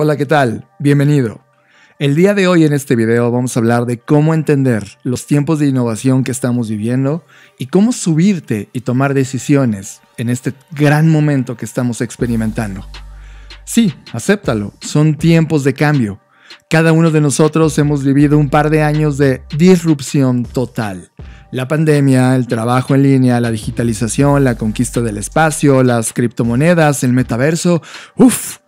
Hola, ¿qué tal? Bienvenido. El día de hoy en este video vamos a hablar de cómo entender los tiempos de innovación que estamos viviendo y cómo subirte y tomar decisiones en este gran momento que estamos experimentando. Sí, acéptalo, son tiempos de cambio. Cada uno de nosotros hemos vivido un par de años de disrupción total. La pandemia, el trabajo en línea, la digitalización, la conquista del espacio, las criptomonedas, el metaverso. Uf,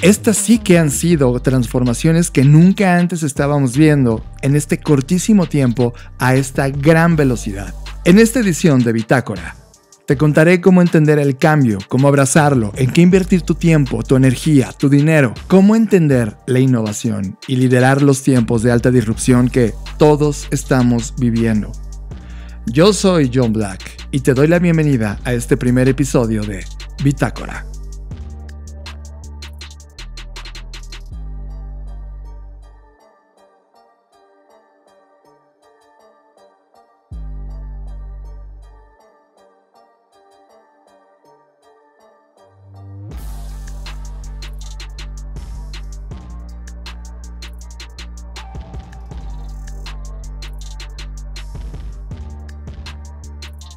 estas sí que han sido transformaciones que nunca antes estábamos viendo en este cortísimo tiempo a esta gran velocidad. En esta edición de Bitácora, te contaré cómo entender el cambio, cómo abrazarlo, en qué invertir tu tiempo, tu energía, tu dinero, cómo entender la innovación y liderar los tiempos de alta disrupción que todos estamos viviendo. Yo soy John Black y te doy la bienvenida a este primer episodio de Bitácora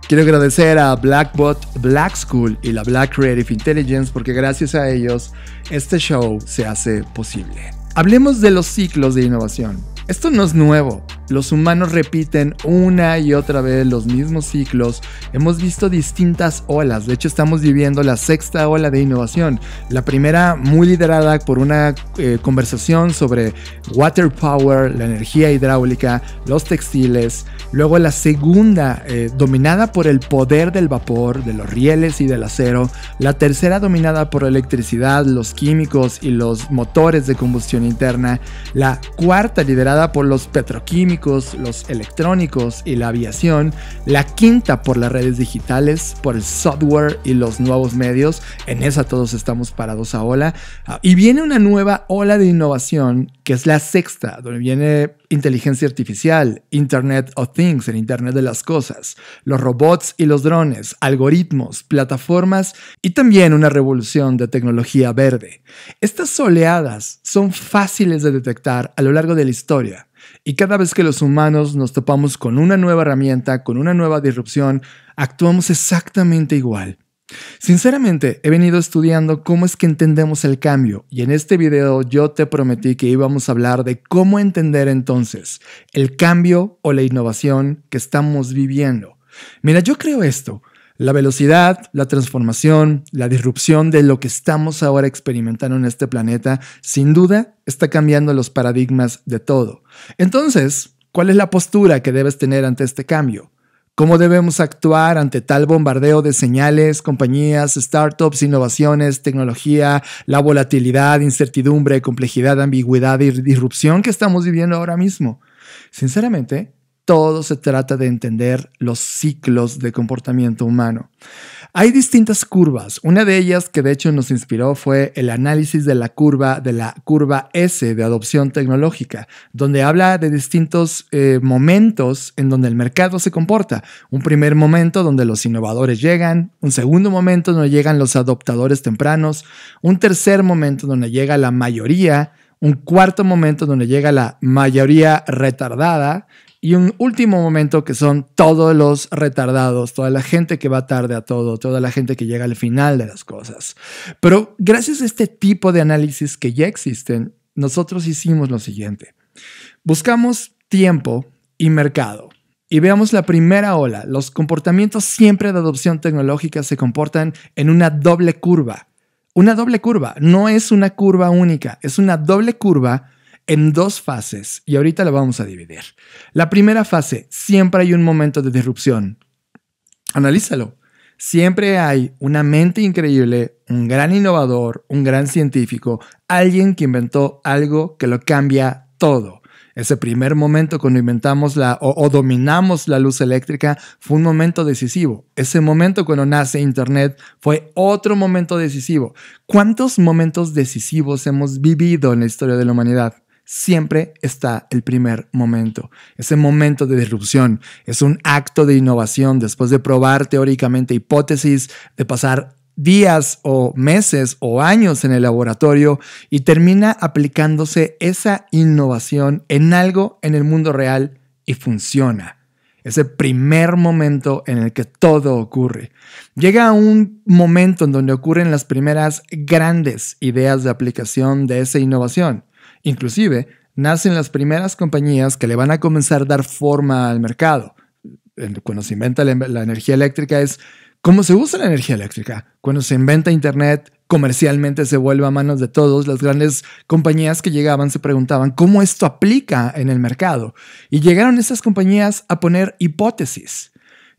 Quiero agradecer a Blackbot, Black School y la Black Creative Intelligence porque gracias a ellos este show se hace posible. Hablemos de los ciclos de innovación. Esto no es nuevo los humanos repiten una y otra vez los mismos ciclos. Hemos visto distintas olas, de hecho estamos viviendo la sexta ola de innovación. La primera muy liderada por una eh, conversación sobre water power, la energía hidráulica, los textiles. Luego la segunda eh, dominada por el poder del vapor, de los rieles y del acero. La tercera dominada por electricidad, los químicos y los motores de combustión interna. La cuarta liderada por los petroquímicos los electrónicos y la aviación, la quinta por las redes digitales, por el software y los nuevos medios, en esa todos estamos parados a ola ah, y viene una nueva ola de innovación que es la sexta, donde viene inteligencia artificial, Internet of Things, el Internet de las Cosas, los robots y los drones, algoritmos, plataformas y también una revolución de tecnología verde. Estas oleadas son fáciles de detectar a lo largo de la historia y cada vez que los humanos nos topamos con una nueva herramienta, con una nueva disrupción, actuamos exactamente igual. Sinceramente, he venido estudiando cómo es que entendemos el cambio y en este video yo te prometí que íbamos a hablar de cómo entender entonces el cambio o la innovación que estamos viviendo. Mira, yo creo esto. La velocidad, la transformación, la disrupción de lo que estamos ahora experimentando en este planeta, sin duda, está cambiando los paradigmas de todo. Entonces, ¿cuál es la postura que debes tener ante este cambio? ¿Cómo debemos actuar ante tal bombardeo de señales, compañías, startups, innovaciones, tecnología, la volatilidad, incertidumbre, complejidad, ambigüedad y disrupción que estamos viviendo ahora mismo? Sinceramente, todo se trata de entender los ciclos de comportamiento humano. Hay distintas curvas. Una de ellas que de hecho nos inspiró fue el análisis de la curva de la curva S de adopción tecnológica, donde habla de distintos eh, momentos en donde el mercado se comporta. Un primer momento donde los innovadores llegan, un segundo momento donde llegan los adoptadores tempranos, un tercer momento donde llega la mayoría, un cuarto momento donde llega la mayoría retardada y un último momento que son todos los retardados, toda la gente que va tarde a todo, toda la gente que llega al final de las cosas. Pero gracias a este tipo de análisis que ya existen, nosotros hicimos lo siguiente. Buscamos tiempo y mercado. Y veamos la primera ola. Los comportamientos siempre de adopción tecnológica se comportan en una doble curva. Una doble curva, no es una curva única, es una doble curva en dos fases y ahorita lo vamos a dividir. La primera fase, siempre hay un momento de disrupción. Analízalo. Siempre hay una mente increíble, un gran innovador, un gran científico, alguien que inventó algo que lo cambia todo. Ese primer momento cuando inventamos la o, dominamos la luz eléctrica fue un momento decisivo. Ese momento cuando nace Internet fue otro momento decisivo. ¿Cuántos momentos decisivos hemos vivido en la historia de la humanidad? siempre está el primer momento, ese momento de disrupción. Es un acto de innovación después de probar teóricamente hipótesis, de pasar días o meses o años en el laboratorio y termina aplicándose esa innovación en algo en el mundo real y funciona. Ese primer momento en el que todo ocurre. Llega un momento en donde ocurren las primeras grandes ideas de aplicación de esa innovación. Inclusive, nacen las primeras compañías que le van a comenzar a dar forma al mercado. Cuando se inventa la, energía eléctrica es cómo se usa la energía eléctrica. Cuando se inventa Internet, comercialmente se vuelve a manos de todos. Las grandes compañías que llegaban se preguntaban cómo esto aplica en el mercado. Y llegaron esas compañías a poner hipótesis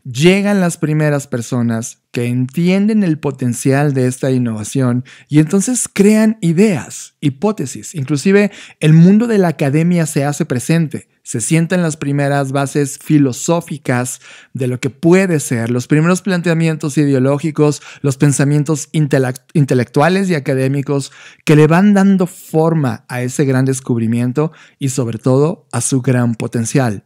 llegan las primeras personas que entienden el potencial de esta innovación y entonces crean ideas, hipótesis. Inclusive el mundo de la academia se hace presente. Se sientan las primeras bases filosóficas de lo que puede ser, los primeros planteamientos ideológicos, los pensamientos intelectuales y académicos que le van dando forma a ese gran descubrimiento y sobre todo a su gran potencial.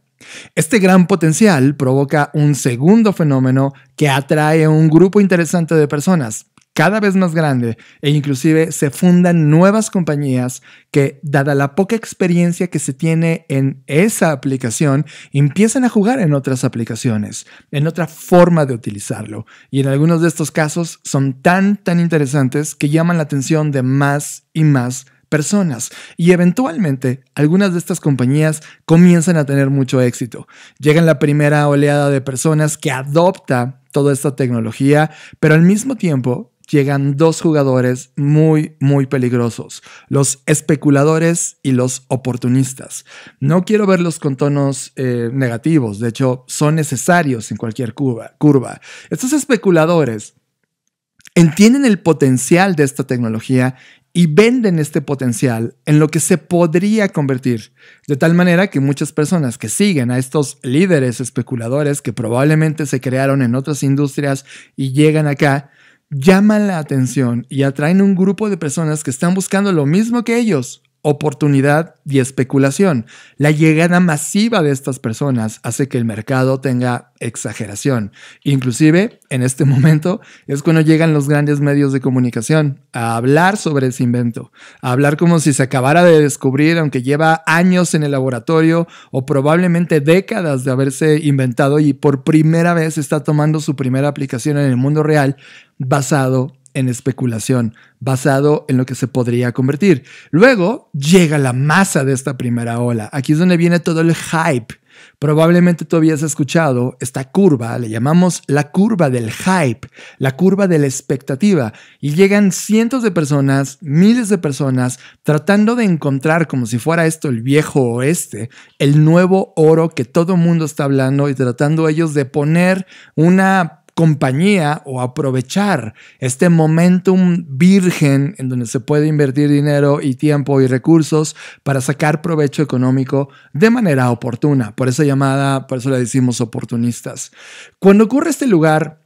Este gran potencial provoca un segundo fenómeno que atrae a un grupo interesante de personas, cada vez más grande e inclusive se fundan nuevas compañías que, dada la poca experiencia que se tiene en esa aplicación, empiezan a jugar en otras aplicaciones, en otra forma de utilizarlo. Y en algunos de estos casos son tan, tan interesantes que llaman la atención de más y más personas y eventualmente algunas de estas compañías comienzan a tener mucho éxito. Llegan la primera oleada de personas que adopta toda esta tecnología, pero al mismo tiempo llegan dos jugadores muy, muy peligrosos, los especuladores y los oportunistas. No quiero verlos con tonos eh, negativos, de hecho son necesarios en cualquier curva. curva. Estos especuladores entienden el potencial de esta tecnología y venden este potencial en lo que se podría convertir, de tal manera que muchas personas que siguen a estos líderes especuladores que probablemente se crearon en otras industrias y llegan acá, llaman la atención y atraen un grupo de personas que están buscando lo mismo que ellos oportunidad y especulación. La llegada masiva de estas personas hace que el mercado tenga exageración. Inclusive, en este momento es cuando llegan los grandes medios de comunicación a hablar sobre ese invento, a hablar como si se acabara de descubrir, aunque lleva años en el laboratorio o probablemente décadas de haberse inventado y por primera vez está tomando su primera aplicación en el mundo real basado en especulación, basado en lo que se podría convertir. Luego llega la masa de esta primera ola. Aquí es donde viene todo el hype. Probablemente tú habías escuchado esta curva, le llamamos la curva del hype, la curva de la expectativa, y llegan cientos de personas, miles de personas, tratando de encontrar, como si fuera esto el viejo oeste, el nuevo oro que todo mundo está hablando y tratando ellos de poner una compañía o aprovechar este momentum virgen en donde se puede invertir dinero y tiempo y recursos para sacar provecho económico de manera oportuna. Por eso llamada, por eso le decimos oportunistas. Cuando ocurre este lugar,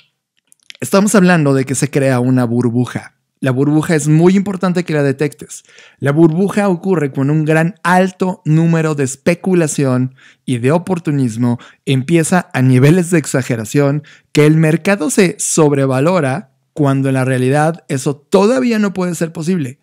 estamos hablando de que se crea una burbuja. La burbuja es muy importante que la detectes. La burbuja ocurre cuando un gran alto número de especulación y de oportunismo empieza a niveles de exageración que el mercado se sobrevalora cuando en la realidad eso todavía no puede ser posible.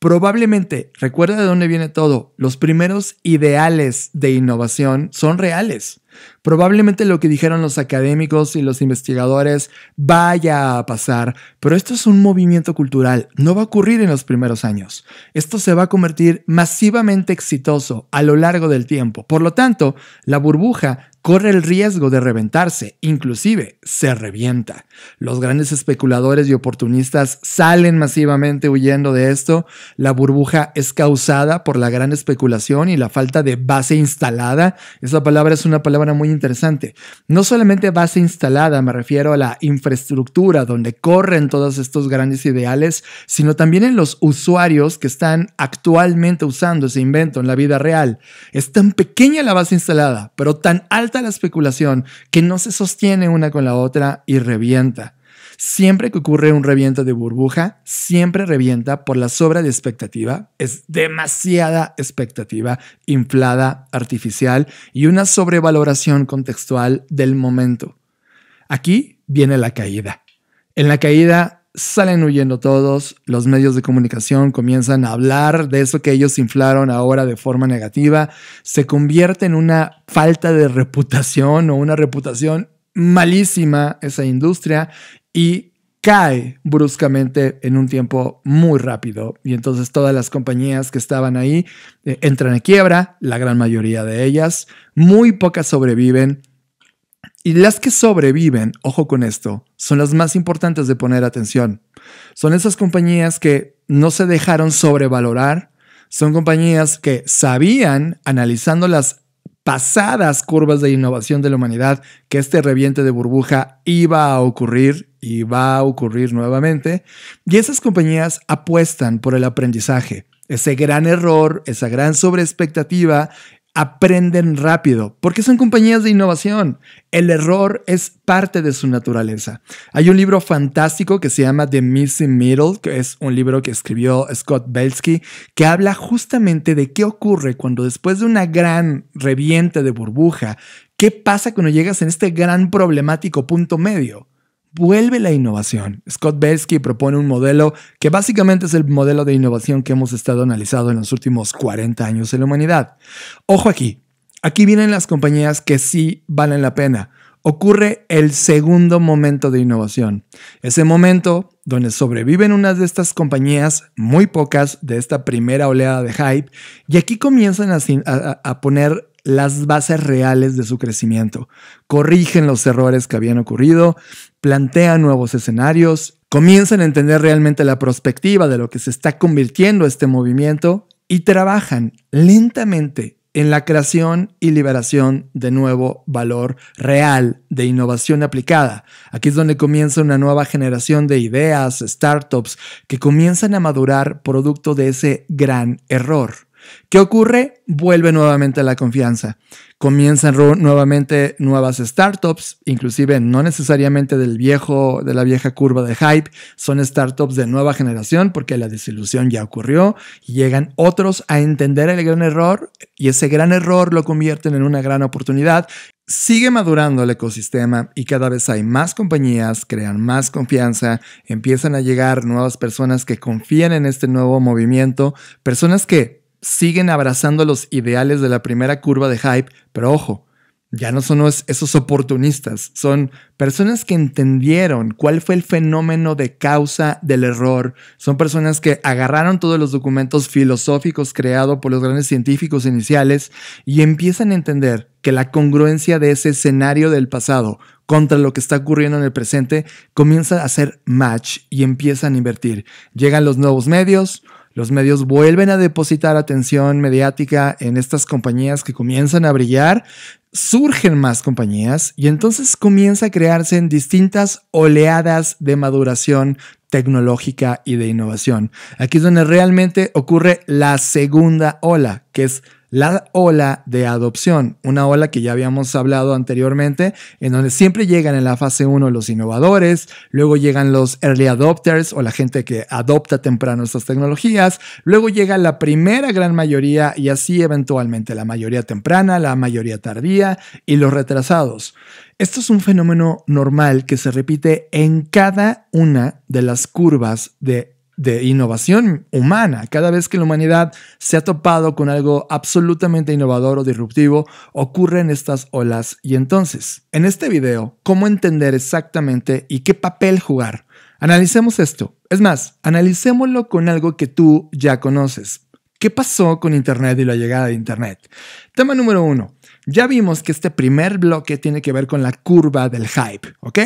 Probablemente, recuerda de dónde viene todo, los primeros ideales de innovación son reales. Probablemente lo que dijeron los académicos y los investigadores vaya a pasar, pero esto es un movimiento cultural, no va a ocurrir en los primeros años. Esto se va a convertir masivamente exitoso a lo largo del tiempo. Por lo tanto, la burbuja corre el riesgo de reventarse, inclusive se revienta. Los grandes especuladores y oportunistas salen masivamente huyendo de esto. La burbuja es causada por la gran especulación y la falta de base instalada. Esa palabra es una palabra muy interesante. No solamente base instalada, me refiero a la infraestructura donde corren todos estos grandes ideales, sino también en los usuarios que están actualmente usando ese invento en la vida real. Es tan pequeña la base instalada, pero tan alta la especulación, que no se sostiene una con la otra y revienta. Siempre que ocurre un reviento de burbuja, siempre revienta por la sobra de expectativa. Es demasiada expectativa inflada, artificial y una sobrevaloración contextual del momento. Aquí viene la caída. En la caída salen huyendo todos, los medios de comunicación comienzan a hablar de eso que ellos inflaron ahora de forma negativa, se convierte en una falta de reputación o una reputación malísima esa industria y cae bruscamente en un tiempo muy rápido. Y entonces todas las compañías que estaban ahí eh, entran a quiebra, la gran mayoría de ellas, muy pocas sobreviven. Y las que sobreviven, ojo con esto, son las más importantes de poner atención. Son esas compañías que no se dejaron sobrevalorar, son compañías que sabían, analizando las pasadas curvas de innovación de la humanidad, que este reviente de burbuja iba a ocurrir y va a ocurrir nuevamente. Y esas compañías apuestan por el aprendizaje. Ese gran error, esa gran sobreexpectativa, aprenden rápido, porque son compañías de innovación. El error es parte de su naturaleza. Hay un libro fantástico que se llama The Missing Middle, que es un libro que escribió Scott Belsky, que habla justamente de qué ocurre cuando después de una gran reviente de burbuja, qué pasa cuando llegas en este gran problemático punto medio vuelve la innovación. Scott Belsky propone un modelo que básicamente es el modelo de innovación que hemos estado analizando en los últimos 40 años en la humanidad. Ojo aquí, aquí vienen las compañías que sí valen la pena. Ocurre el segundo momento de innovación. Ese momento donde sobreviven unas de estas compañías, muy pocas, de esta primera oleada de hype, y aquí comienzan a, a poner las bases reales de su crecimiento. Corrigen los errores que habían ocurrido, plantean nuevos escenarios, comienzan a entender realmente la perspectiva de lo que se está convirtiendo este movimiento y trabajan lentamente en la creación y liberación de nuevo valor real de innovación aplicada. Aquí es donde comienza una nueva generación de ideas, startups, que comienzan a madurar producto de ese gran error. ¿Qué ocurre? Vuelve nuevamente la confianza. Comienzan nuevamente nuevas startups, inclusive no necesariamente del viejo, de la vieja curva de hype, son startups de nueva generación porque la desilusión ya ocurrió llegan otros a entender el gran error y ese gran error lo convierten en una gran oportunidad. Sigue madurando el ecosistema y cada vez hay más compañías, crean más confianza, empiezan a llegar nuevas personas que confían en este nuevo movimiento, personas que siguen abrazando los ideales de la primera curva de hype, pero ojo, ya no son esos oportunistas, son personas que entendieron cuál fue el fenómeno de causa del error, son personas que agarraron todos los documentos filosóficos creados por los grandes científicos iniciales y empiezan a entender que la congruencia de ese escenario del pasado contra lo que está ocurriendo en el presente comienza a hacer match y empiezan a invertir. Llegan los nuevos medios, los medios vuelven a depositar atención mediática en estas compañías que comienzan a brillar, surgen más compañías y entonces comienza a crearse en distintas oleadas de maduración tecnológica y de innovación. Aquí es donde realmente ocurre la segunda ola, que es la ola de adopción, una ola que ya habíamos hablado anteriormente, en donde siempre llegan en la fase 1 los innovadores, luego llegan los early adopters o la gente que adopta temprano estas tecnologías, luego llega la primera gran mayoría y así eventualmente la mayoría temprana, la mayoría tardía y los retrasados. Esto es un fenómeno normal que se repite en cada una de las curvas de de innovación humana. Cada vez que la humanidad se ha topado con algo absolutamente innovador o disruptivo, ocurren estas olas. Y entonces, en este video, ¿cómo entender exactamente y qué papel jugar? Analicemos esto. Es más, analicémoslo con algo que tú ya conoces. ¿Qué pasó con Internet y la llegada de Internet? Tema número uno. Ya vimos que este primer bloque tiene que ver con la curva del hype, ¿ok?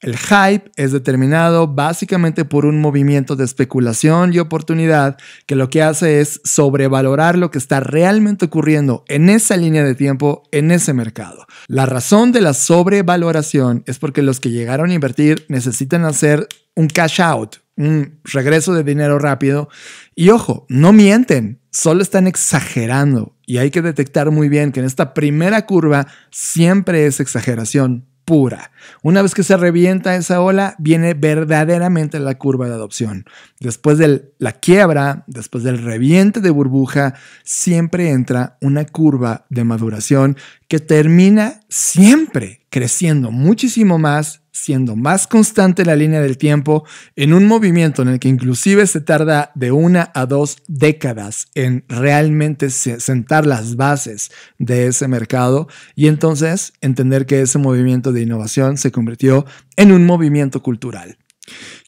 El hype es determinado básicamente por un movimiento de especulación y oportunidad que lo que hace es sobrevalorar lo que está realmente ocurriendo en esa línea de tiempo, en ese mercado. La razón de la sobrevaloración es porque los que llegaron a invertir necesitan hacer un cash out, un regreso de dinero rápido. Y ojo, no mienten, solo están exagerando y hay que detectar muy bien que en esta primera curva siempre es exageración pura. Una vez que se revienta esa ola, viene verdaderamente la curva de adopción. Después de la quiebra, después del reviente de burbuja, siempre entra una curva de maduración que termina siempre creciendo muchísimo más siendo más constante la línea del tiempo en un movimiento en el que inclusive se tarda de una a dos décadas en realmente sentar las bases de ese mercado y entonces entender que ese movimiento de innovación se convirtió en un movimiento cultural.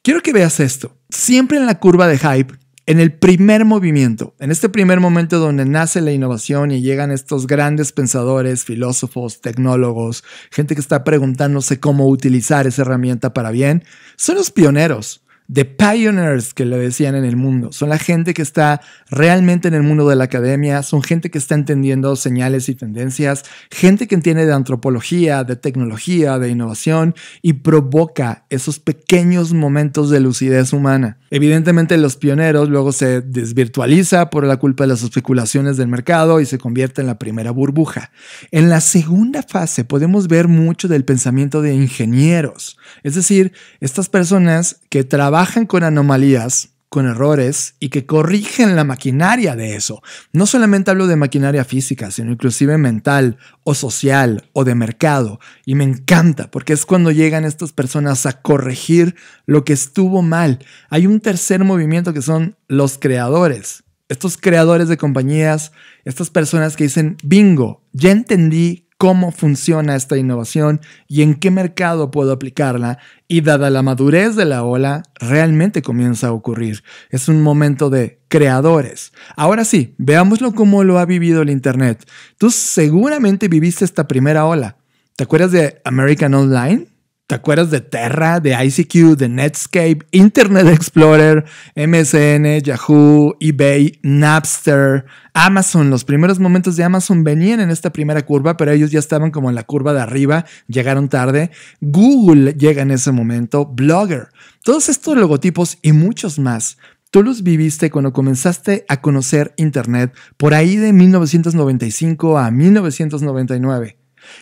Quiero que veas esto. Siempre en la curva de hype en el primer movimiento, en este primer momento donde nace la innovación y llegan estos grandes pensadores, filósofos, tecnólogos, gente que está preguntándose cómo utilizar esa herramienta para bien, son los pioneros. The pioneers que le decían en el mundo. Son la gente que está realmente en el mundo de la academia, son gente que está entendiendo señales y tendencias, gente que entiende de antropología, de tecnología, de innovación y provoca esos pequeños momentos de lucidez humana. Evidentemente los pioneros luego se desvirtualiza por la culpa de las especulaciones del mercado y se convierte en la primera burbuja. En la segunda fase podemos ver mucho del pensamiento de ingenieros, es decir, estas personas que trabajan trabajan con anomalías, con errores y que corrigen la maquinaria de eso. No solamente hablo de maquinaria física, sino inclusive mental o social o de mercado. Y me encanta porque es cuando llegan estas personas a corregir lo que estuvo mal. Hay un tercer movimiento que son los creadores. Estos creadores de compañías, estas personas que dicen, bingo, ya entendí cómo funciona esta innovación y en qué mercado puedo aplicarla. Y dada la madurez de la ola, realmente comienza a ocurrir. Es un momento de creadores. Ahora sí, veámoslo cómo lo ha vivido el Internet. Tú seguramente viviste esta primera ola. ¿Te acuerdas de American Online? ¿Te acuerdas de Terra, de ICQ, de Netscape, Internet Explorer, MSN, Yahoo, eBay, Napster, Amazon? Los primeros momentos de Amazon venían en esta primera curva, pero ellos ya estaban como en la curva de arriba, llegaron tarde. Google llega en ese momento, Blogger. Todos estos logotipos y muchos más Tú los viviste cuando comenzaste a conocer Internet por ahí de 1995 a 1999.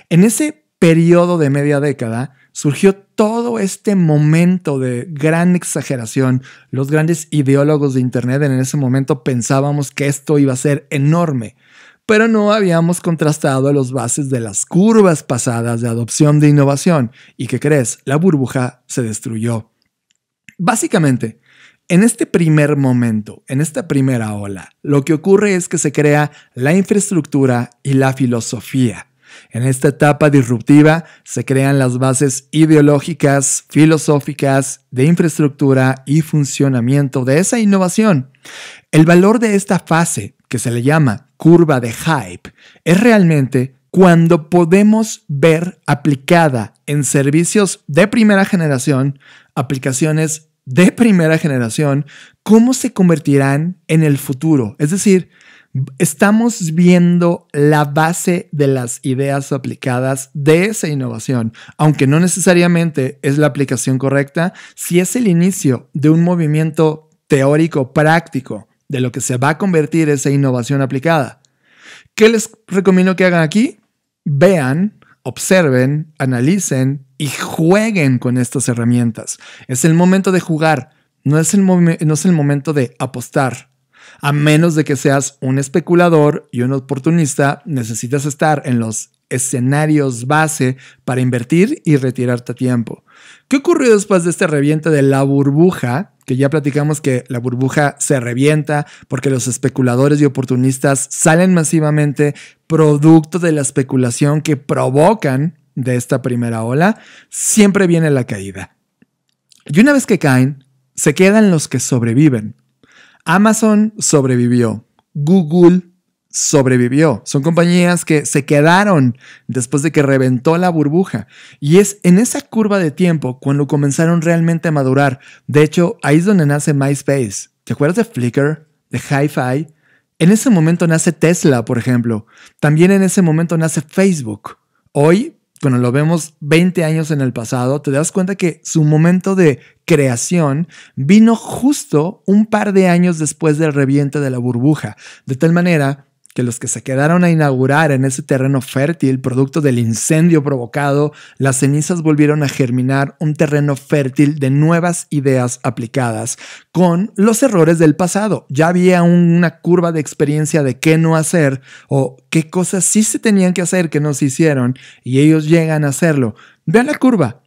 En ese periodo de media década, surgió todo este momento de gran exageración. Los grandes ideólogos de Internet en ese momento pensábamos que esto iba a ser enorme, pero no habíamos contrastado los bases de las curvas pasadas de adopción de innovación. ¿Y qué crees? La burbuja se destruyó. Básicamente, en este primer momento, en esta primera ola, lo que ocurre es que se crea la infraestructura y la filosofía. En esta etapa disruptiva se crean las bases ideológicas, filosóficas, de infraestructura y funcionamiento de esa innovación. El valor de esta fase, que se le llama curva de hype, es realmente cuando podemos ver aplicada en servicios de primera generación, aplicaciones de primera generación, cómo se convertirán en el futuro. Es decir, estamos viendo la base de las ideas aplicadas de esa innovación. Aunque no necesariamente es la aplicación correcta, si es el inicio de un movimiento teórico práctico de lo que se va a convertir esa innovación aplicada. ¿Qué les recomiendo que hagan aquí? Vean, observen, analicen y jueguen con estas herramientas. Es el momento de jugar, no es el, no es el momento de apostar a menos de que seas un especulador y un oportunista, necesitas estar en los escenarios base para invertir y retirarte a tiempo. ¿Qué ocurrió después de este revienta de la burbuja? Que ya platicamos que la burbuja se revienta porque los especuladores y oportunistas salen masivamente producto de la especulación que provocan de esta primera ola. Siempre viene la caída. Y una vez que caen, se quedan los que sobreviven. Amazon sobrevivió, Google sobrevivió. Son compañías que se quedaron después de que reventó la burbuja. Y es en esa curva de tiempo cuando comenzaron realmente a madurar. De hecho, ahí es donde nace MySpace. ¿Te acuerdas de Flickr? ¿De Hi-Fi? En ese momento nace Tesla, por ejemplo. También en ese momento nace Facebook. Hoy bueno, lo vemos 20 años en el pasado, te das cuenta que su momento de creación vino justo un par de años después del reviente de la burbuja, de tal manera que los que se quedaron a inaugurar en ese terreno fértil, producto del incendio provocado, las cenizas volvieron a germinar un terreno fértil de nuevas ideas aplicadas, con los errores del pasado. Ya había una curva de experiencia de qué no hacer o qué cosas sí se tenían que hacer que no se hicieron y ellos llegan a hacerlo. Vean la curva,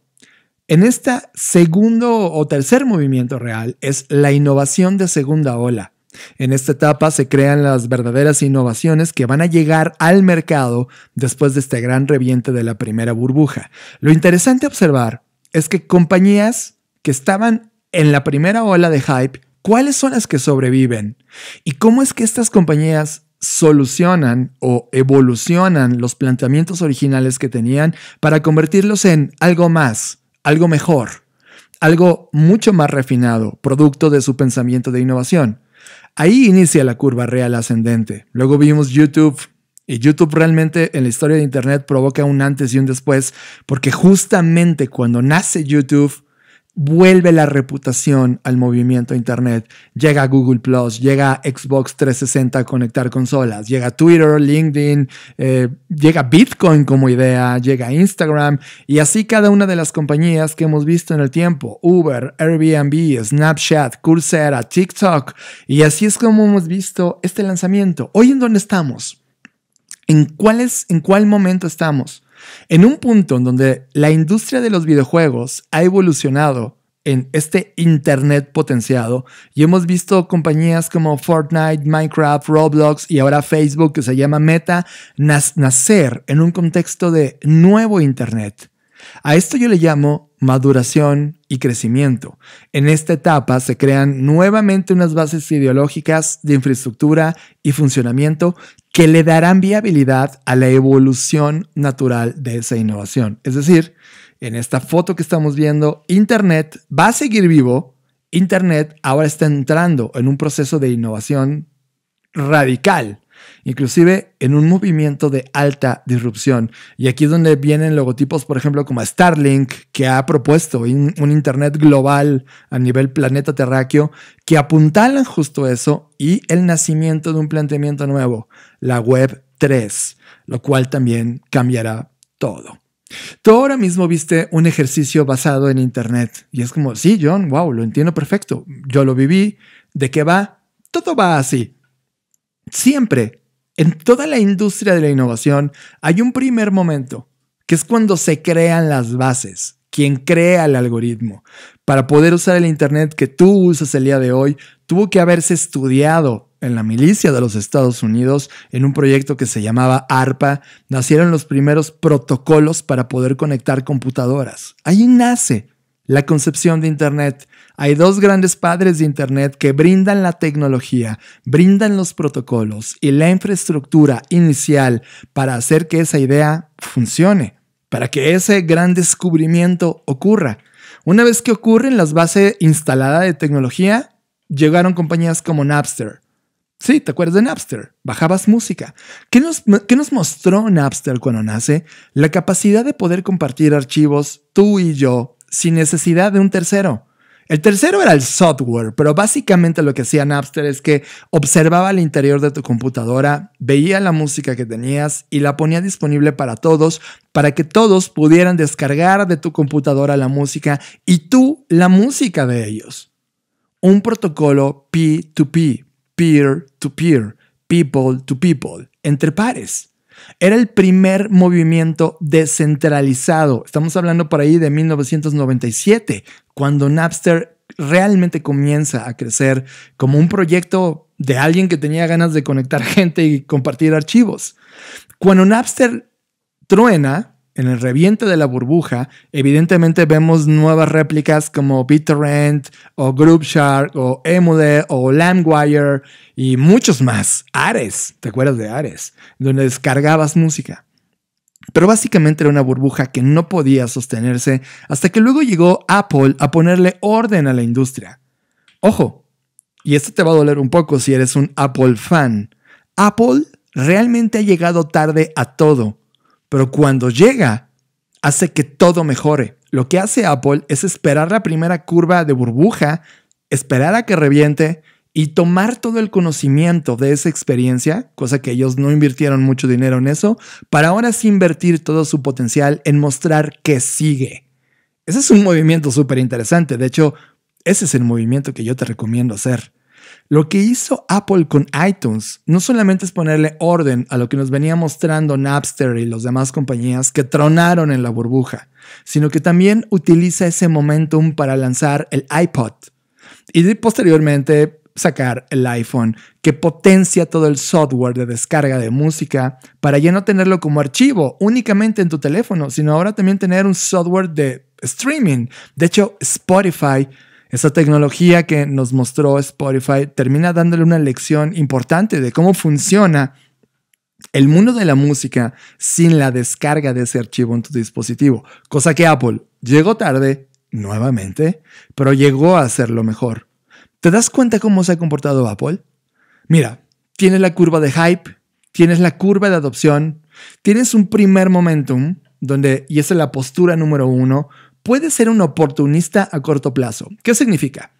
en este segundo o tercer movimiento real es la innovación de segunda ola. En esta etapa se crean las verdaderas innovaciones que van a llegar al mercado después de este gran reviente de la primera burbuja. Lo interesante observar es que compañías que estaban en la primera ola de hype, ¿cuáles son las que sobreviven? ¿Y cómo es que estas compañías solucionan o evolucionan los planteamientos originales que tenían para convertirlos en algo más, algo mejor, algo mucho más refinado, producto de su pensamiento de innovación? Ahí inicia la curva real ascendente. Luego vimos YouTube. Y YouTube realmente en la historia de Internet provoca un antes y un después, porque justamente cuando nace YouTube, vuelve la reputación al movimiento Internet. Llega Google Plus, llega Xbox 360 a conectar consolas, llega Twitter, LinkedIn, eh, llega Bitcoin como idea, llega Instagram y así cada una de las compañías que hemos visto en el tiempo: Uber, Airbnb, Snapchat, Coursera, TikTok. Y así es como hemos visto este lanzamiento. Hoy en dónde estamos? ¿En, cuál en cuál momento estamos? En un punto en donde la industria de los videojuegos ha evolucionado en este Internet potenciado y hemos visto compañías como Fortnite, Minecraft, Roblox y ahora Facebook que se llama Meta nacer en un contexto de nuevo Internet. A esto yo le llamo maduración y crecimiento. En esta etapa se crean nuevamente unas bases ideológicas de infraestructura y funcionamiento que le darán viabilidad a la evolución natural de esa innovación. Es decir, en esta foto que estamos viendo, Internet va a seguir vivo. Internet ahora está entrando en un proceso de innovación radical inclusive en un movimiento de alta disrupción. Y aquí es donde vienen logotipos, por ejemplo, como Starlink, que ha propuesto un, Internet global a nivel planeta terráqueo, que apuntalan justo eso y el nacimiento de un planteamiento nuevo, la Web 3, lo cual también cambiará todo. Tú ahora mismo viste un ejercicio basado en Internet y es como, sí, John, wow, lo entiendo perfecto. Yo lo viví. ¿De qué va? Todo va así. Siempre en toda la industria de la innovación hay un primer momento, que es cuando se crean las bases, quien crea el algoritmo. Para poder usar el Internet que tú usas el día de hoy, tuvo que haberse estudiado en la milicia de los Estados Unidos en un proyecto que se llamaba ARPA. Nacieron los primeros protocolos para poder conectar computadoras. Ahí nace la concepción de Internet. Hay dos grandes padres de Internet que brindan la tecnología, brindan los protocolos y la infraestructura inicial para hacer que esa idea funcione, para que ese gran descubrimiento ocurra. Una vez que ocurren las bases instaladas de tecnología, llegaron compañías como Napster. Sí, ¿te acuerdas de Napster? Bajabas música. ¿Qué nos, mostró Napster cuando nace? La capacidad de poder compartir archivos tú y yo sin necesidad de un tercero. El tercero era el software, pero básicamente lo que hacía Napster es que observaba el interior de tu computadora, veía la música que tenías y la ponía disponible para todos, para que todos pudieran descargar de tu computadora la música y tú la música de ellos. Un protocolo P2P, peer-to-peer, people-to-people, entre pares. Era el primer movimiento descentralizado. Estamos hablando por ahí de 1997, cuando Napster realmente comienza a crecer como un proyecto de alguien que tenía ganas de conectar gente y compartir archivos. Cuando Napster truena, en el reviente de la burbuja, evidentemente vemos nuevas réplicas como BitTorrent o GroupShark o Emule o LimeWire y muchos más. Ares, ¿te acuerdas de Ares? Donde descargabas música. Pero básicamente era una burbuja que no podía sostenerse hasta que luego llegó Apple a ponerle orden a la industria. Ojo, y esto te va a doler un poco si eres un Apple fan. Apple realmente ha llegado tarde a todo pero cuando llega, hace que todo mejore. Lo que hace Apple es esperar la primera curva de burbuja, esperar a que reviente y tomar todo el conocimiento de esa experiencia, cosa que ellos no invirtieron mucho dinero en eso, para ahora sí invertir todo su potencial en mostrar que sigue. Ese es un movimiento súper interesante, de hecho, ese es el movimiento que yo te recomiendo hacer. Lo que hizo Apple con iTunes no solamente es ponerle orden a lo que nos venía mostrando Napster y las demás compañías que tronaron en la burbuja, sino que también utiliza ese momentum para lanzar el iPod y posteriormente sacar el iPhone, que potencia todo el software de descarga de música para ya no tenerlo como archivo únicamente en tu teléfono, sino ahora también tener un software de streaming. De hecho, Spotify esa tecnología que nos mostró Spotify termina dándole una lección importante de cómo funciona el mundo de la música sin la descarga de ese archivo en tu dispositivo, cosa que Apple llegó tarde nuevamente, pero llegó a hacerlo mejor. ¿Te das cuenta cómo se ha comportado Apple? Mira, tienes la curva de hype, tienes la curva de adopción, tienes un primer momentum donde, y esa es la postura número uno, puedes ser un oportunista a corto plazo. ¿Qué significa?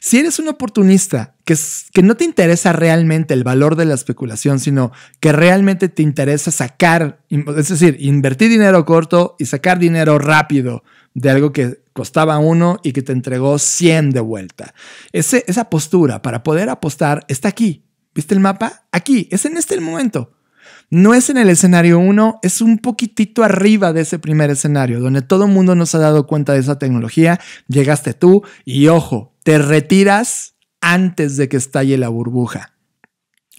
Si eres un oportunista que, que, no te interesa realmente el valor de la especulación, sino que realmente te interesa sacar, es decir, invertir dinero corto y sacar dinero rápido de algo que costaba uno y que te entregó 100 de vuelta. esa postura para poder apostar está aquí. ¿Viste el mapa? Aquí, es en este momento no es en el escenario 1, es un poquitito arriba de ese primer escenario, donde todo el mundo nos ha dado cuenta de esa tecnología, llegaste tú y ojo, te retiras antes de que estalle la burbuja.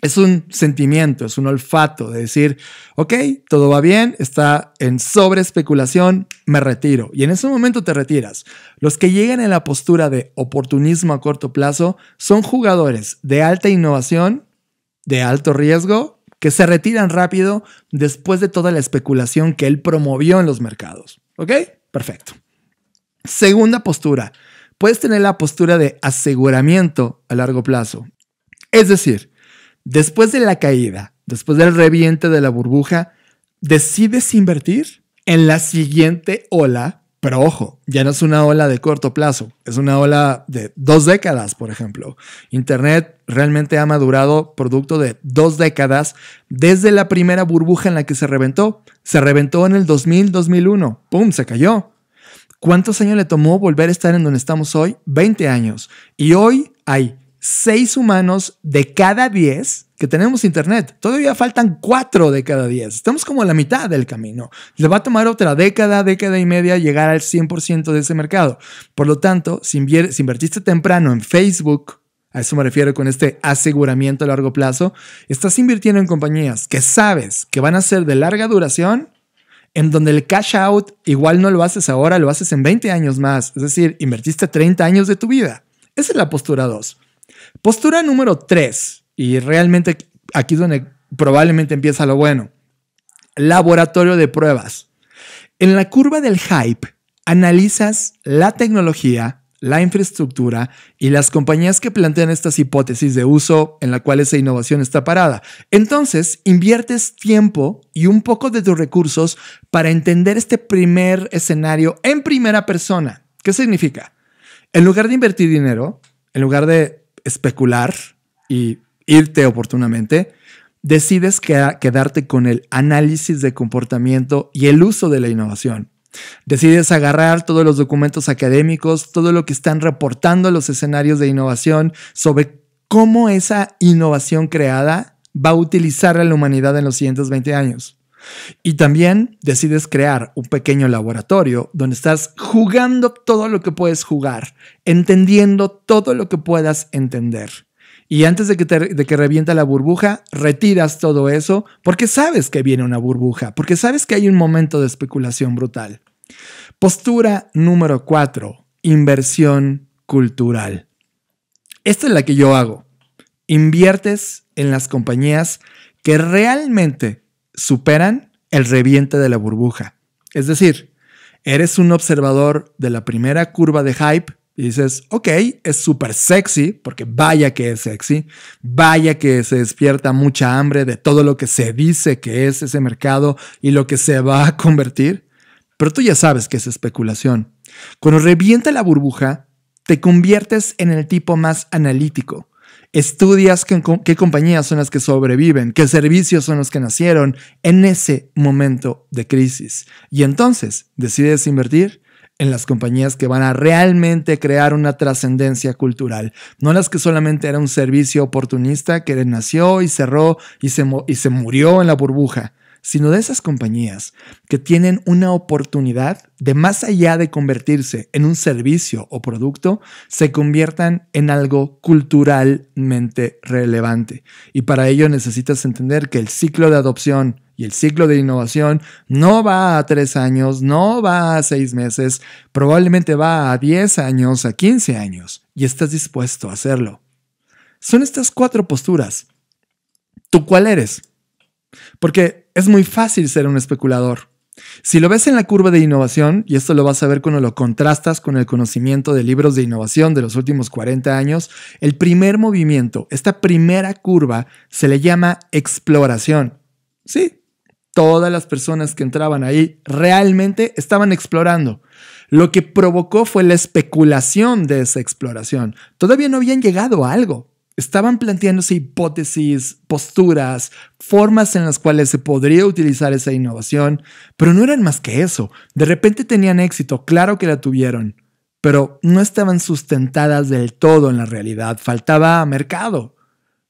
Es un sentimiento, es un olfato de decir, ok, todo va bien, está en sobre especulación, me retiro. Y en ese momento te retiras. Los que llegan en la postura de oportunismo a corto plazo son jugadores de alta innovación, de alto riesgo que se retiran rápido después de toda la especulación que él promovió en los mercados. ¿Ok? Perfecto. Segunda postura. Puedes tener la postura de aseguramiento a largo plazo. Es decir, después de la caída, después del reviente de la burbuja, decides invertir en la siguiente ola pero ojo, ya no es una ola de corto plazo, es una ola de dos décadas, por ejemplo. Internet realmente ha madurado producto de dos décadas desde la primera burbuja en la que se reventó. Se reventó en el 2000-2001. ¡Pum! Se cayó. ¿Cuántos años le tomó volver a estar en donde estamos hoy? 20 años. Y hoy hay seis humanos de cada 10 que tenemos internet. Todavía faltan cuatro de cada diez. Estamos como a la mitad del camino. Le va a tomar otra década, década y media llegar al 100% de ese mercado. Por lo tanto, si, si invertiste temprano en Facebook, a eso me refiero con este aseguramiento a largo plazo. Estás invirtiendo en compañías que sabes que van a ser de larga duración, en donde el cash out igual no lo haces ahora, lo haces en 20 años más. Es decir, invertiste 30 años de tu vida. Esa es la postura 2. Postura número 3. Y realmente aquí es donde probablemente empieza lo bueno. Laboratorio de pruebas. En la curva del hype, analizas la tecnología, la infraestructura y las compañías que plantean estas hipótesis de uso en la cual esa innovación está parada. Entonces, inviertes tiempo y un poco de tus recursos para entender este primer escenario en primera persona. ¿Qué significa? En lugar de invertir dinero, en lugar de especular y irte oportunamente, decides quedarte con el análisis de comportamiento y el uso de la innovación. Decides agarrar todos los documentos académicos, todo lo que están reportando los escenarios de innovación sobre cómo esa innovación creada va a utilizar a la humanidad en los siguientes 20 años. Y también decides crear un pequeño laboratorio donde estás jugando todo lo que puedes jugar, entendiendo todo lo que puedas entender. Y antes de que, revienta la burbuja, retiras todo eso porque sabes que viene una burbuja, porque sabes que hay un momento de especulación brutal. Postura número 4, inversión cultural. Esta es la que yo hago. Inviertes en las compañías que realmente superan el reviente de la burbuja. Es decir, eres un observador de la primera curva de hype y dices, ok, es súper sexy, porque vaya que es sexy, vaya que se despierta mucha hambre de todo lo que se dice que es ese mercado y lo que se va a convertir. Pero tú ya sabes que es especulación. Cuando revienta la burbuja, te conviertes en el tipo más analítico. Estudias qué, qué compañías son las que sobreviven, qué servicios son los que nacieron en ese momento de crisis. Y entonces decides invertir en las compañías que van a realmente crear una trascendencia cultural, no las que solamente era un servicio oportunista que nació y cerró y se, y se murió en la burbuja sino de esas compañías que tienen una oportunidad de más allá de convertirse en un servicio o producto, se conviertan en algo culturalmente relevante. Y para ello necesitas entender que el ciclo de adopción y el ciclo de innovación no va a tres años, no va a seis meses, probablemente va a 10 años, a 15 años, y estás dispuesto a hacerlo. Son estas cuatro posturas. ¿Tú cuál eres? Porque es muy fácil ser un especulador. Si lo ves en la curva de innovación, y esto lo vas a ver cuando lo contrastas con el conocimiento de libros de innovación de los últimos 40 años, el primer movimiento, esta primera curva, se le llama exploración. Sí, Todas las personas que entraban ahí realmente estaban explorando. Lo que provocó fue la especulación de esa exploración. Todavía no habían llegado a algo. Estaban planteándose hipótesis, posturas, formas en las cuales se podría utilizar esa innovación, pero no eran más que eso. De repente tenían éxito, claro que la tuvieron, pero no estaban sustentadas del todo en la realidad. Faltaba mercado.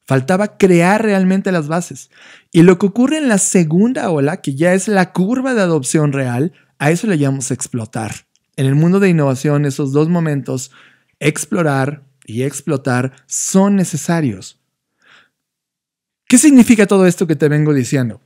Faltaba crear realmente las bases. Y lo que ocurre en la segunda ola, que ya es la curva de adopción real, a eso le llamamos explotar. En el mundo de innovación, esos dos momentos, explorar y explotar, son necesarios. ¿Qué significa todo esto que te vengo diciendo?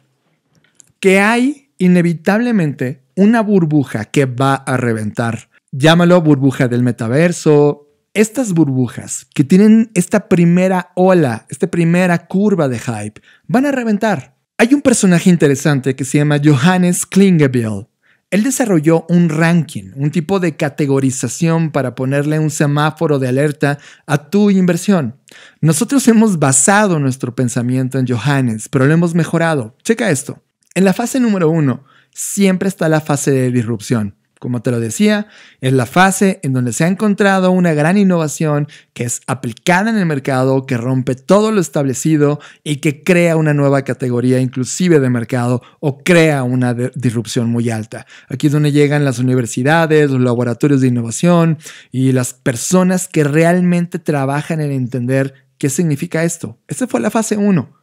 Que hay inevitablemente una burbuja que va a reventar. Llámalo burbuja del metaverso, estas burbujas que tienen esta primera ola, esta primera curva de hype, van a reventar. Hay un personaje interesante que se llama Johannes Klingebiel. Él desarrolló un ranking, un tipo de categorización para ponerle un semáforo de alerta a tu inversión. Nosotros hemos basado nuestro pensamiento en Johannes, pero lo hemos mejorado. Checa esto. En la fase número uno, siempre está la fase de disrupción. Como te lo decía, es la fase en donde se ha encontrado una gran innovación que es aplicada en el mercado, que rompe todo lo establecido y que crea una nueva categoría inclusive de mercado o crea una disrupción muy alta. Aquí es donde llegan las universidades, los laboratorios de innovación y las personas que realmente trabajan en entender qué significa esto. Esa fue la fase 1.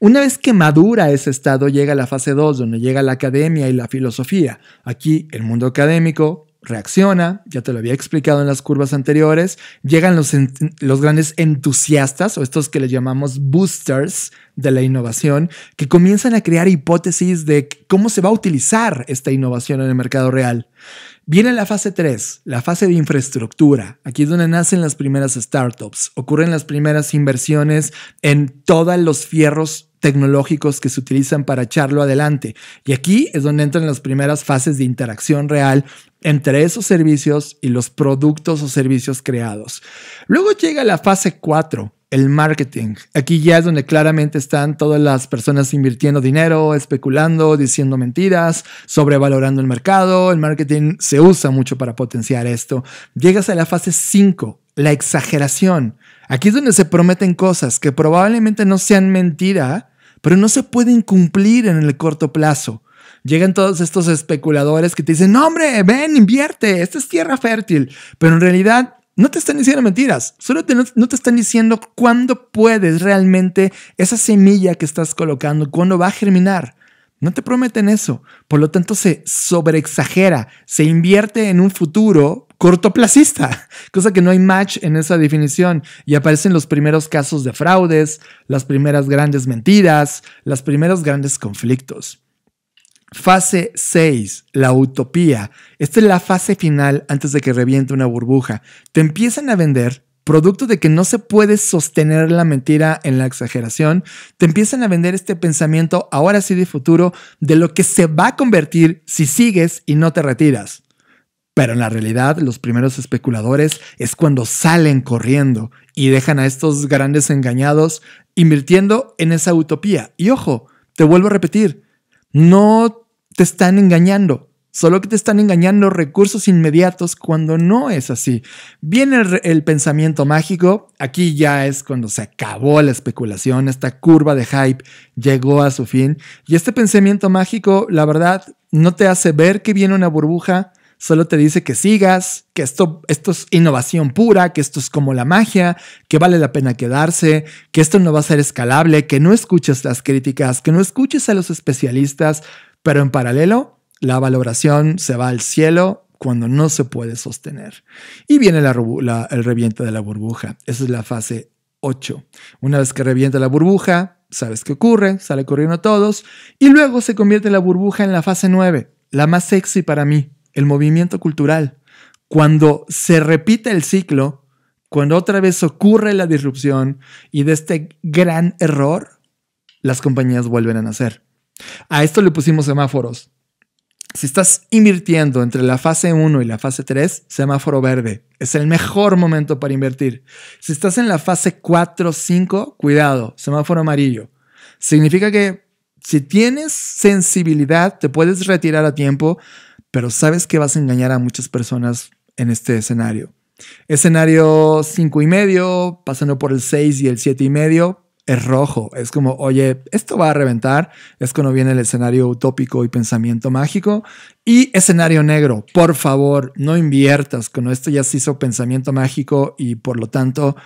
Una vez que madura ese estado, llega la fase 2, donde llega la academia y la filosofía. Aquí el mundo académico reacciona, ya te lo había explicado en las curvas anteriores, llegan los, los grandes entusiastas o estos que les llamamos boosters de la innovación, que comienzan a crear hipótesis de cómo se va a utilizar esta innovación en el mercado real. Viene la fase 3, la fase de infraestructura. Aquí es donde nacen las primeras startups, ocurren las primeras inversiones en todos los fierros tecnológicos que se utilizan para echarlo adelante. Y aquí es donde entran las primeras fases de interacción real entre esos servicios y los productos o servicios creados. Luego llega la fase 4, el marketing. Aquí ya es donde claramente están todas las personas invirtiendo dinero, especulando, diciendo mentiras, sobrevalorando el mercado. El marketing se usa mucho para potenciar esto. Llegas a la fase 5, la exageración. Aquí es donde se prometen cosas que probablemente no sean mentira, pero no se pueden cumplir en el corto plazo. Llegan todos estos especuladores que te dicen, no hombre, ven, invierte, esta es tierra fértil. Pero en realidad no te están diciendo mentiras, solo no, no, te están diciendo cuándo puedes realmente esa semilla que estás colocando, cuándo va a germinar. No te prometen eso. Por lo tanto, se sobreexagera, se invierte en un futuro cortoplacista, cosa que no hay match en esa definición. Y aparecen los primeros casos de fraudes, las primeras grandes mentiras, los primeros grandes conflictos. Fase 6, la utopía. Esta es la fase final antes de que reviente una burbuja. Te empiezan a vender producto de que no se puede sostener la mentira en la exageración, te empiezan a vender este pensamiento ahora sí de futuro de lo que se va a convertir si sigues y no te retiras. Pero en la realidad los primeros especuladores es cuando salen corriendo y dejan a estos grandes engañados invirtiendo en esa utopía. Y ojo, te vuelvo a repetir, no te están engañando. Solo que te están engañando recursos inmediatos cuando no es así. Viene el, pensamiento mágico, aquí ya es cuando se acabó la especulación, esta curva de hype llegó a su fin y este pensamiento mágico, la verdad, no te hace ver que viene una burbuja, solo te dice que sigas, que esto, esto es innovación pura, que esto es como la magia, que vale la pena quedarse, que esto no va a ser escalable, que no escuches las críticas, que no escuches a los especialistas pero en paralelo, la valoración se va al cielo cuando no se puede sostener. Y viene el reviento de la burbuja. Esa es la fase 8. Una vez que revienta la burbuja, sabes qué ocurre, sale corriendo a todos, y luego se convierte la burbuja en la fase 9, la más sexy para mí, el movimiento cultural. Cuando se repite el ciclo, cuando otra vez ocurre la disrupción y de este gran error, las compañías vuelven a nacer. A esto le pusimos semáforos. Si estás invirtiendo entre la fase 1 y la fase 3, semáforo verde. Es el mejor momento para invertir. Si estás en la fase 4, 5, cuidado, semáforo amarillo. Significa que si tienes sensibilidad, te puedes retirar a tiempo, pero sabes que vas a engañar a muchas personas en este escenario. Escenario 5 y medio, pasando por el 6 y el 7 y medio, es rojo. Es como, oye, esto va a reventar. Es cuando viene el escenario utópico y pensamiento mágico. Y escenario negro, por favor, no inviertas. Cuando esto ya se hizo pensamiento mágico y por lo tanto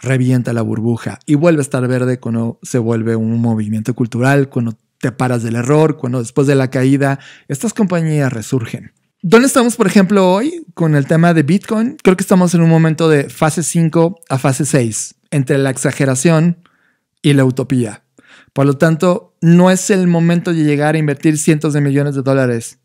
revienta la burbuja y vuelve a estar verde cuando se vuelve un movimiento cultural, cuando te paras del error, cuando después de la caída estas compañías resurgen. ¿Dónde estamos, por ejemplo, hoy con el tema de Bitcoin? Creo que estamos en un momento de fase 5 a fase 6, entre la exageración, y la utopía. Por lo tanto, no es el momento de llegar a invertir cientos de millones de dólares.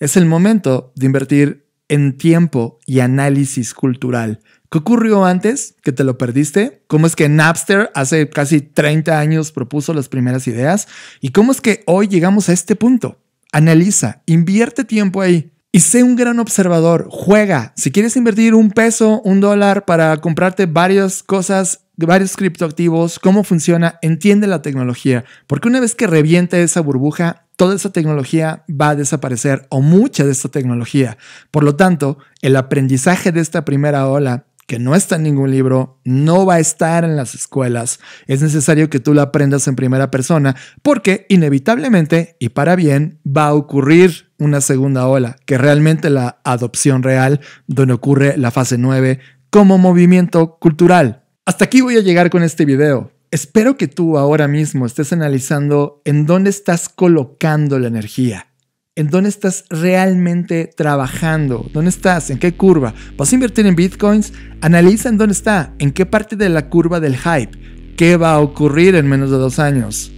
Es el momento de invertir en tiempo y análisis cultural. ¿Qué ocurrió antes que te lo perdiste? ¿Cómo es que Napster hace casi 30 años propuso las primeras ideas? ¿Y cómo es que hoy llegamos a este punto? Analiza, invierte tiempo ahí. Y sé un gran observador, juega. Si quieres invertir un peso, un dólar para comprarte varias cosas varios criptoactivos, cómo funciona, entiende la tecnología, porque una vez que reviente esa burbuja, toda esa tecnología va a desaparecer o mucha de esta tecnología. Por lo tanto, el aprendizaje de esta primera ola que no está en ningún libro, no va a estar en las escuelas. Es necesario que tú la aprendas en primera persona porque inevitablemente y para bien va a ocurrir una segunda ola, que realmente la adopción real, donde ocurre la fase 9 como movimiento cultural. Hasta aquí voy a llegar con este video. Espero que tú ahora mismo estés analizando en dónde estás colocando la energía, en dónde estás realmente trabajando, dónde estás, en qué curva. ¿Vas a invertir en bitcoins? Analiza en dónde está, en qué parte de la curva del hype. ¿Qué va a ocurrir en menos de dos años?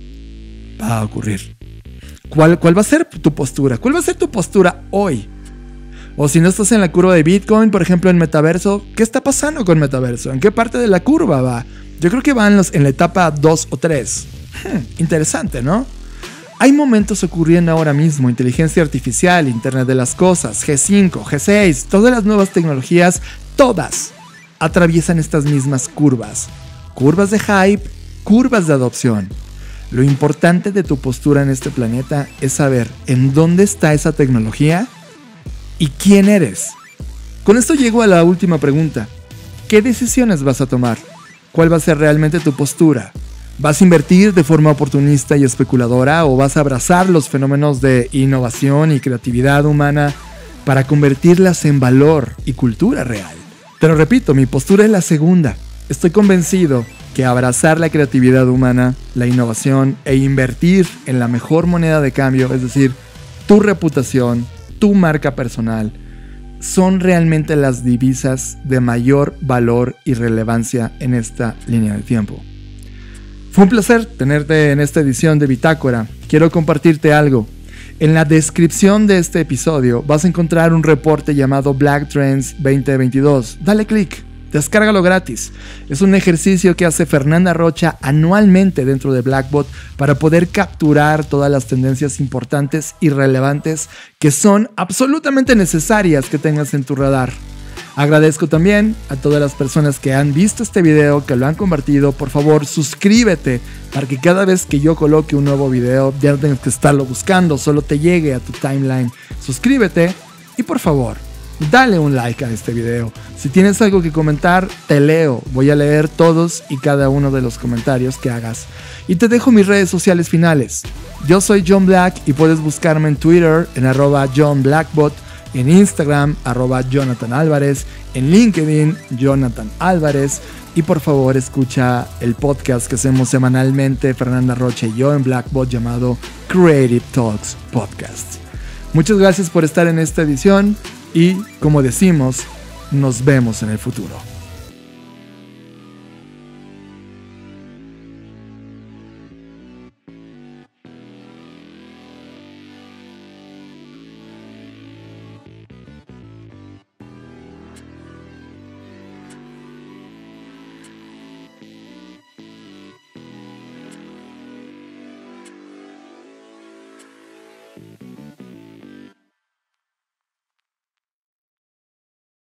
Va a ocurrir. ¿Cuál, cuál va a ser tu postura? ¿Cuál va a ser tu postura hoy? O si no estás en la curva de Bitcoin, por ejemplo, en metaverso, ¿qué está pasando con metaverso? ¿En qué parte de la curva va? Yo creo que van en la etapa 2 o 3. Hmm, interesante, ¿no? Hay momentos ocurriendo ahora mismo, inteligencia artificial, Internet de las Cosas, G5, G6, todas las nuevas tecnologías, todas atraviesan estas mismas curvas. Curvas de hype, curvas de adopción. Lo importante de tu postura en este planeta es saber en dónde está esa tecnología ¿Y quién eres? Con esto llego a la última pregunta. ¿Qué decisiones vas a tomar? ¿Cuál va a ser realmente tu postura? ¿Vas a invertir de forma oportunista y especuladora o vas a abrazar los fenómenos de innovación y creatividad humana para convertirlas en valor y cultura real? Te lo repito, mi postura es la segunda. Estoy convencido que abrazar la creatividad humana, la innovación e invertir en la mejor moneda de cambio, es decir, tu reputación, tu marca personal son realmente las divisas de mayor valor y relevancia en esta línea de tiempo. Fue un placer tenerte en esta edición de Bitácora. Quiero compartirte algo. En la descripción de este episodio vas a encontrar un reporte llamado Black Trends 2022. Dale clic. Descárgalo gratis. Es un ejercicio que hace Fernanda Rocha anualmente dentro de Blackbot para poder capturar todas las tendencias importantes y relevantes que son absolutamente necesarias que tengas en tu radar. Agradezco también a todas las personas que han visto este video, que lo han compartido. Por favor, suscríbete para que cada vez que yo coloque un nuevo video ya no tengas que estarlo buscando, solo te llegue a tu timeline. Suscríbete y por favor, dale un like a este video. Si tienes algo que comentar, te leo. Voy a leer todos y cada uno de los comentarios que hagas. Y te dejo mis redes sociales finales. Yo soy John Black y puedes buscarme en Twitter en arroba John Blackbot, en Instagram arroba Jonathan Álvarez, en LinkedIn Jonathan Álvarez. Y por favor escucha el podcast que hacemos semanalmente Fernanda Rocha y yo en Blackbot llamado Creative Talks Podcast. Muchas gracias por estar en esta edición y, como decimos, nos vemos en el futuro.